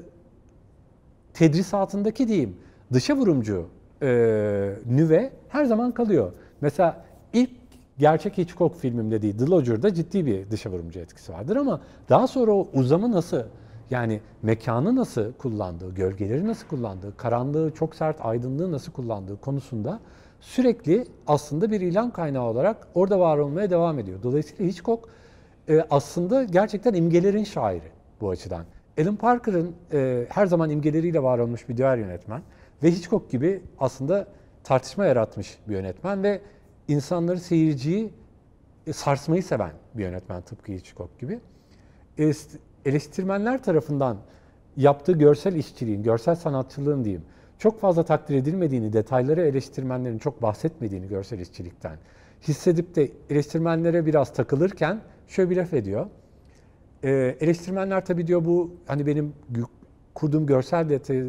tedrisatındaki diyeyim dışa vurumcu e, nüve her zaman kalıyor. Mesela ilk gerçek Hitchcock filmim dediği The Lodger'da ciddi bir dışa vurumcu etkisi vardır ama daha sonra o uzamı nasıl yani mekanı nasıl kullandığı, gölgeleri nasıl kullandığı, karanlığı çok sert, aydınlığı nasıl kullandığı konusunda sürekli aslında bir ilan kaynağı olarak orada var olmaya devam ediyor. Dolayısıyla Hitchcock e, aslında gerçekten imgelerin şairi bu açıdan. Alan Parker'ın e, her zaman imgeleriyle var olmuş bir diğer yönetmen ve Hitchcock gibi aslında tartışma yaratmış bir yönetmen ve insanları, seyirciyi e, sarsmayı seven bir yönetmen tıpkı Hitchcock gibi eleştirmenler tarafından yaptığı görsel işçiliğin, görsel sanatçılığın diyeyim, çok fazla takdir edilmediğini, detayları eleştirmenlerin çok bahsetmediğini görsel işçilikten hissedip de eleştirmenlere biraz takılırken şöyle bir laf ediyor. Ee, eleştirmenler tabii diyor bu hani benim kurduğum görsel detay, e,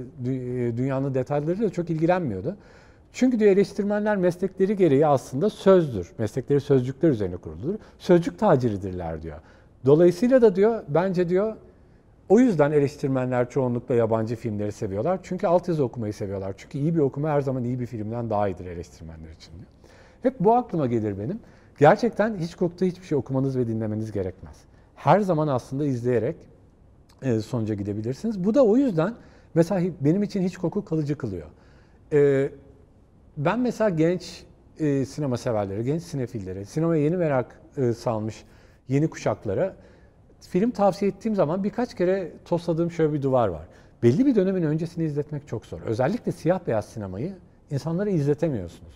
dünyanın detayları da çok ilgilenmiyordu. Çünkü diyor eleştirmenler meslekleri gereği aslında sözdür. Meslekleri sözcükler üzerine kuruludur. Sözcük taciridirler diyor. Dolayısıyla da diyor, bence diyor, o yüzden eleştirmenler çoğunlukla yabancı filmleri seviyorlar. Çünkü altyazı okumayı seviyorlar. Çünkü iyi bir okuma her zaman iyi bir filmden daha iyidir eleştirmenler için. Hep bu aklıma gelir benim. Gerçekten hiç kokta hiçbir şey okumanız ve dinlemeniz gerekmez. Her zaman aslında izleyerek e, sonuca gidebilirsiniz. Bu da o yüzden mesela benim için hiç koku kalıcı kılıyor. E, ben mesela genç e, sinema severleri, genç sinefilleri, sinemaya yeni merak e, salmış yeni kuşaklara film tavsiye ettiğim zaman birkaç kere tosladığım şöyle bir duvar var. Belli bir dönemin öncesini izletmek çok zor. Özellikle siyah beyaz sinemayı insanlara izletemiyorsunuz.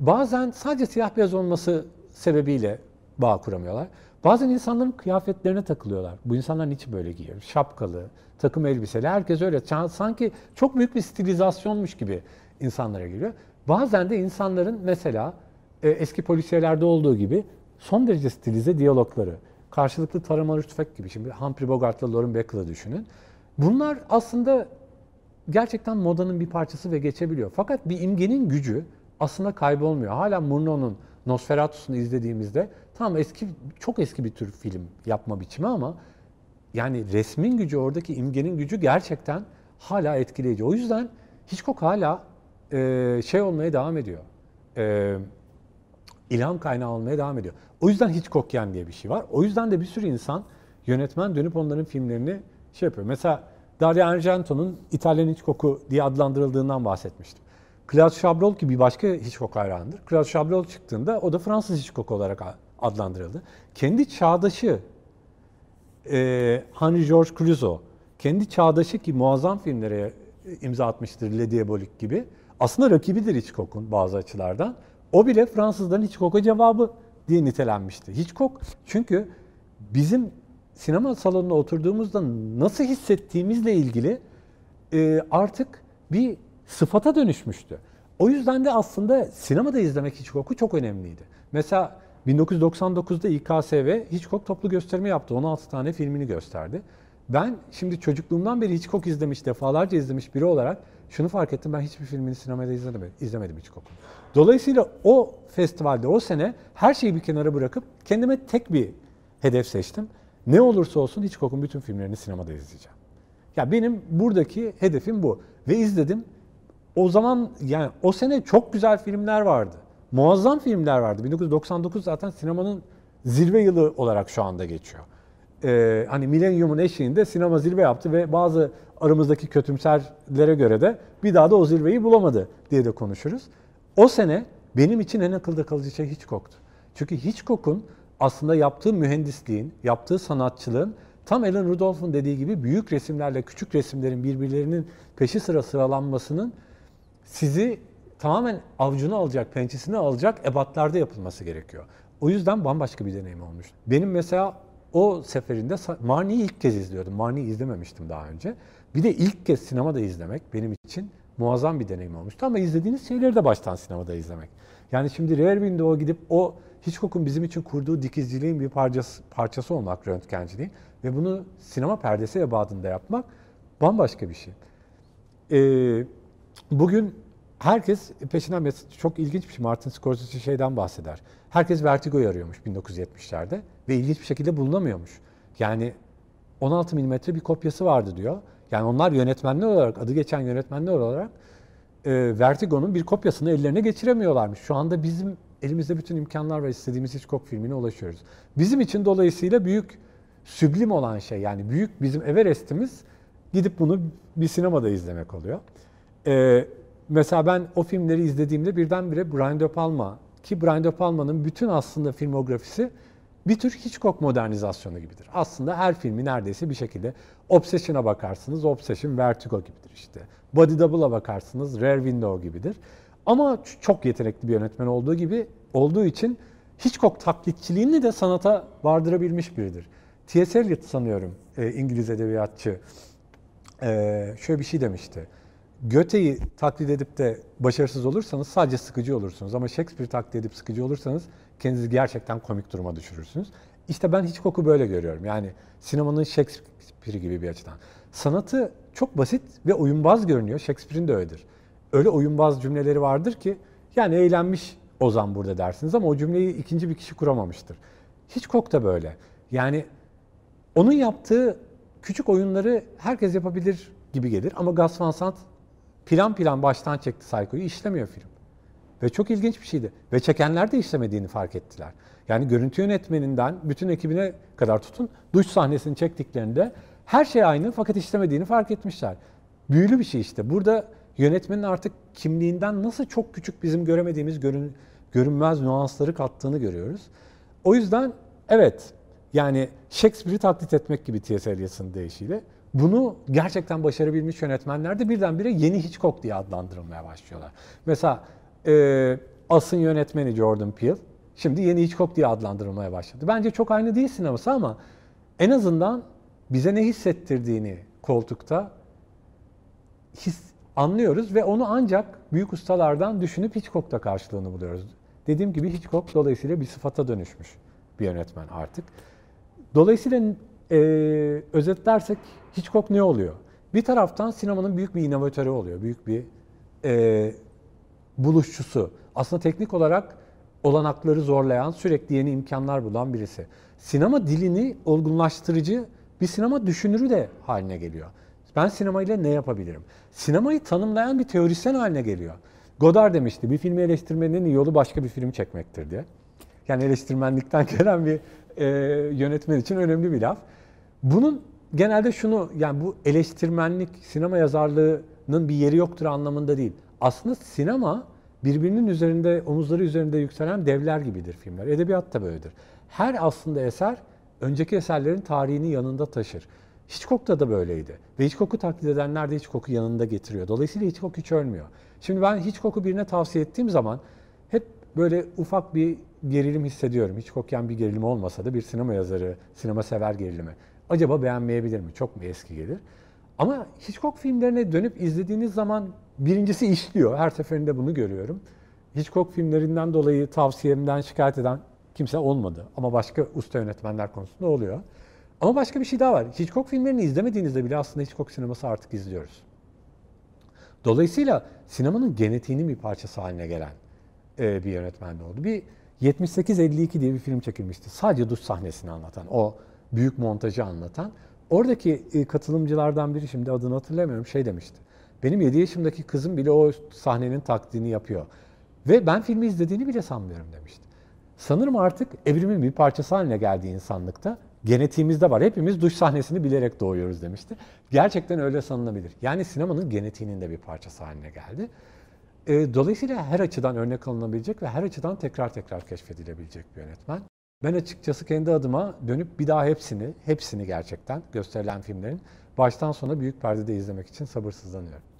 Bazen sadece siyah beyaz olması sebebiyle bağ kuramıyorlar. Bazen insanların kıyafetlerine takılıyorlar. Bu insanlar niçin böyle giyiyor? Şapkalı, takım elbiseli, herkes öyle. Sanki çok büyük bir stilizasyonmuş gibi insanlara geliyor. Bazen de insanların mesela e, eski polisiyelerde olduğu gibi son derece stilize diyalogları, karşılıklı taramalı tüfek gibi. Şimdi Humphrey Bogart'la Lauren Bacall'ı düşünün. Bunlar aslında gerçekten modanın bir parçası ve geçebiliyor. Fakat bir imgenin gücü aslında kaybolmuyor. Hala Murnau'nun Nosferatus'unu izlediğimizde tam eski çok eski bir tür film yapma biçimi ama yani resmin gücü oradaki imgenin gücü gerçekten hala etkileyici. O yüzden Hitchcock hala e, şey olmaya devam ediyor. E, ilham kaynağı olmaya devam ediyor. O yüzden hiç kokyan diye bir şey var. O yüzden de bir sürü insan yönetmen dönüp onların filmlerini şey yapıyor. Mesela Dario Argento'nun İtalyan hiç koku diye adlandırıldığından bahsetmiştim. Claude Chabrol ki bir başka hiç Hitchcock hayranıdır. Claude Chabrol çıktığında o da Fransız hiç Hitchcock olarak adlandırıldı. Kendi çağdaşı e, Henry George Clouseau, kendi çağdaşı ki muazzam filmlere e, imza atmıştır Le Diabolique gibi. Aslında rakibidir hiç kokun bazı açılardan. O bile Fransızların koku cevabı diye nitelenmişti. hiç Hitchcock çünkü bizim sinema salonuna oturduğumuzda nasıl hissettiğimizle ilgili e, artık bir sıfata dönüşmüştü. O yüzden de aslında sinemada izlemek hiç koku çok önemliydi. Mesela 1999'da İKSV Hitchcock toplu gösterimi yaptı. 16 tane filmini gösterdi. Ben şimdi çocukluğumdan beri Hitchcock izlemiş, defalarca izlemiş biri olarak şunu fark ettim. Ben hiçbir filmini sinemada izlemedim, izlemedim Hitchcock'un. Dolayısıyla o festivalde o sene her şeyi bir kenara bırakıp kendime tek bir hedef seçtim. Ne olursa olsun hiç kokun bütün filmlerini sinemada izleyeceğim. Ya benim buradaki hedefim bu ve izledim. O zaman yani o sene çok güzel filmler vardı. Muazzam filmler vardı. 1999 zaten sinemanın zirve yılı olarak şu anda geçiyor. Ee, hani milenyumun eşiğinde sinema zirve yaptı ve bazı aramızdaki kötümserlere göre de bir daha da o zirveyi bulamadı diye de konuşuruz. O sene benim için en akılda kalıcı şey hiç koktu. Çünkü hiç kokun aslında yaptığı mühendisliğin, yaptığı sanatçılığın tam Alan Rudolph'un dediği gibi büyük resimlerle küçük resimlerin birbirlerinin peşi sıra sıralanmasının sizi tamamen avcunu alacak, pençesini alacak ebatlarda yapılması gerekiyor. O yüzden bambaşka bir deneyim olmuş. Benim mesela o seferinde Marni'yi ilk kez izliyordum. Marni'yi izlememiştim daha önce. Bir de ilk kez sinemada izlemek benim için muazzam bir deneyim olmuştu. Ama izlediğiniz şeyleri de baştan sinemada izlemek. Yani şimdi Rear Window'a gidip o Hitchcock'un bizim için kurduğu dikizciliğin bir parçası, parçası olmak röntgenciliği ve bunu sinema perdesi ve ebadında yapmak bambaşka bir şey. Ee, bugün herkes e, peşinden çok ilginç bir şey. Martin Scorsese şeyden bahseder. Herkes vertigoyu arıyormuş 1970'lerde ve ilginç bir şekilde bulunamıyormuş. Yani 16 milimetre bir kopyası vardı diyor. Yani onlar yönetmenler olarak, adı geçen yönetmenler olarak e, Vertigo'nun bir kopyasını ellerine geçiremiyorlarmış. Şu anda bizim elimizde bütün imkanlar var. istediğimiz Hitchcock filmine ulaşıyoruz. Bizim için dolayısıyla büyük süblim olan şey yani büyük bizim Everest'imiz gidip bunu bir sinemada izlemek oluyor. Ee, mesela ben o filmleri izlediğimde birdenbire Brian De Palma ki Brian De Palma'nın bütün aslında filmografisi bir tür Hitchcock modernizasyonu gibidir. Aslında her filmi neredeyse bir şekilde Obsession'a bakarsınız, Obsession Vertigo gibidir işte. Body Double'a bakarsınız, Rare Window gibidir. Ama çok yetenekli bir yönetmen olduğu gibi olduğu için Hitchcock taklitçiliğini de sanata vardırabilmiş biridir. T.S. Eliot sanıyorum e, İngiliz edebiyatçı e, şöyle bir şey demişti. Göte'yi taklit edip de başarısız olursanız sadece sıkıcı olursunuz. Ama Shakespeare taklit edip sıkıcı olursanız kendinizi gerçekten komik duruma düşürürsünüz. İşte ben hiç koku böyle görüyorum. Yani sinemanın Shakespeare gibi bir açıdan. Sanatı çok basit ve oyunbaz görünüyor. Shakespeare'in de öyledir. Öyle oyunbaz cümleleri vardır ki yani eğlenmiş Ozan burada dersiniz ama o cümleyi ikinci bir kişi kuramamıştır. Hiç kok da böyle. Yani onun yaptığı küçük oyunları herkes yapabilir gibi gelir ama Gus Van Sant plan plan baştan çekti Psycho'yu işlemiyor film. Ve çok ilginç bir şeydi. Ve çekenler de işlemediğini fark ettiler. Yani görüntü yönetmeninden bütün ekibine kadar tutun. Duş sahnesini çektiklerinde her şey aynı fakat işlemediğini fark etmişler. Büyülü bir şey işte. Burada yönetmenin artık kimliğinden nasıl çok küçük bizim göremediğimiz görün, görünmez nüansları kattığını görüyoruz. O yüzden evet yani Shakespeare'i taklit etmek gibi T.S. Eliot'ın deyişiyle bunu gerçekten başarabilmiş yönetmenler de birdenbire yeni Hitchcock diye adlandırılmaya başlıyorlar. Mesela e, As'ın yönetmeni Jordan Peele Şimdi yeni Hitchcock diye adlandırılmaya başladı. Bence çok aynı değil sineması ama en azından bize ne hissettirdiğini koltukta his, anlıyoruz ve onu ancak büyük ustalardan düşünüp Hitchcock'ta karşılığını buluyoruz. Dediğim gibi Hitchcock dolayısıyla bir sıfata dönüşmüş bir yönetmen artık. Dolayısıyla e, özetlersek Hitchcock ne oluyor? Bir taraftan sinemanın büyük bir inovatörü oluyor, büyük bir e, buluşçusu. Aslında teknik olarak olanakları zorlayan, sürekli yeni imkanlar bulan birisi. Sinema dilini olgunlaştırıcı bir sinema düşünürü de haline geliyor. Ben sinemayla ne yapabilirim? Sinemayı tanımlayan bir teorisyen haline geliyor. Godard demişti bir filmi eleştirmenin iyi yolu başka bir film çekmektir diye. Yani eleştirmenlikten gelen bir e, yönetmen için önemli bir laf. Bunun genelde şunu yani bu eleştirmenlik, sinema yazarlığının bir yeri yoktur anlamında değil. Aslında sinema birbirinin üzerinde, omuzları üzerinde yükselen devler gibidir filmler. Edebiyat da böyledir. Her aslında eser önceki eserlerin tarihini yanında taşır. Hitchcock'ta da böyleydi. Ve Hitchcock'u taklit edenler de Hitchcock'u yanında getiriyor. Dolayısıyla Hitchcock hiç ölmüyor. Şimdi ben Hitchcock'u birine tavsiye ettiğim zaman hep böyle ufak bir gerilim hissediyorum. Hitchcock'yan bir gerilim olmasa da bir sinema yazarı, sinema sever gerilimi. Acaba beğenmeyebilir mi? Çok mu eski gelir? Ama Hitchcock filmlerine dönüp izlediğiniz zaman birincisi işliyor. Her seferinde bunu görüyorum. Hitchcock filmlerinden dolayı tavsiyemden şikayet eden kimse olmadı. Ama başka usta yönetmenler konusunda oluyor. Ama başka bir şey daha var. Hitchcock filmlerini izlemediğinizde bile aslında Hitchcock sineması artık izliyoruz. Dolayısıyla sinemanın genetiğinin bir parçası haline gelen e, bir yönetmen oldu. Bir 78-52 diye bir film çekilmişti. Sadece duş sahnesini anlatan, o büyük montajı anlatan. Oradaki e, katılımcılardan biri şimdi adını hatırlamıyorum şey demişti. Benim 7 yaşımdaki kızım bile o sahnenin taktiğini yapıyor. Ve ben filmi izlediğini bile sanmıyorum demişti. Sanırım artık evrimin bir parçası haline geldiği insanlıkta genetiğimizde var. Hepimiz duş sahnesini bilerek doğuyoruz demişti. Gerçekten öyle sanılabilir. Yani sinemanın genetiğinin de bir parçası haline geldi. E, dolayısıyla her açıdan örnek alınabilecek ve her açıdan tekrar tekrar keşfedilebilecek bir yönetmen. Ben açıkçası kendi adıma dönüp bir daha hepsini, hepsini gerçekten gösterilen filmlerin baştan sona büyük perdede izlemek için sabırsızlanıyorum.